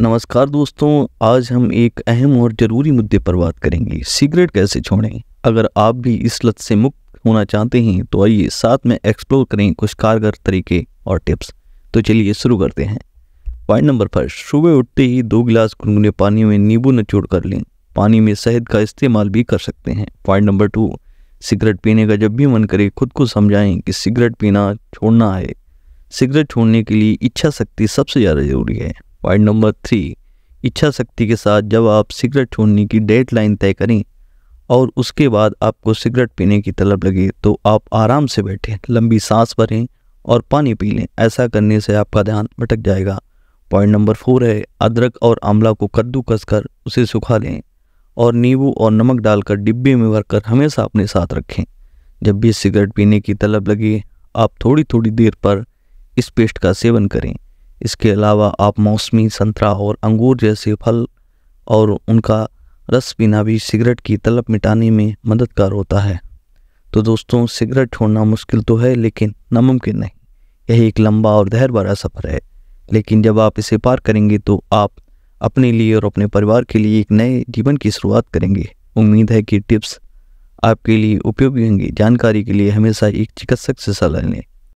नमस्कार दोस्तों आज हम एक अहम और ज़रूरी मुद्दे पर बात करेंगे सिगरेट कैसे छोड़ें अगर आप भी इस लत से मुक्त होना चाहते हैं तो आइए साथ में एक्सप्लोर करें कुछ कारगर तरीके और टिप्स तो चलिए शुरू करते हैं पॉइंट नंबर फर्स्ट सुबह उठते ही दो गिलास गुनगुने पानी में नींबू छोड़ कर लें पानी में शहद का इस्तेमाल भी कर सकते हैं पॉइंट नंबर टू सिगरेट पीने का जब भी मन करे खुद को समझाएं कि सिगरेट पीना छोड़ना है सिगरेट छोड़ने के लिए इच्छा शक्ति सबसे ज़्यादा ज़रूरी है पॉइंट नंबर थ्री इच्छा शक्ति के साथ जब आप सिगरेट छोड़ने की डेड लाइन तय करें और उसके बाद आपको सिगरेट पीने की तलब लगे तो आप आराम से बैठें लंबी सांस भरें और पानी पी लें ऐसा करने से आपका ध्यान भटक जाएगा पॉइंट नंबर फोर है अदरक और आंवला को कद्दू कसकर उसे सुखा लें और नींबू और नमक डालकर डिब्बे में भरकर हमेशा अपने साथ रखें जब भी सिगरेट पीने की तलब लगे आप थोड़ी थोड़ी देर पर इस पेस्ट का सेवन करें इसके अलावा आप मौसमी संतरा और अंगूर जैसे फल और उनका रस पीना भी सिगरेट की तलब मिटाने में मददगार होता है तो दोस्तों सिगरेट छोड़ना मुश्किल तो है लेकिन नामुमकिन नहीं यही एक लंबा और धैर्य भरा सफ़र है लेकिन जब आप इसे पार करेंगे तो आप अपने लिए और अपने परिवार के लिए एक नए जीवन की शुरुआत करेंगे उम्मीद है कि टिप्स आपके लिए उपयोगी होंगी जानकारी के लिए हमेशा एक चिकित्सक से सलाह लें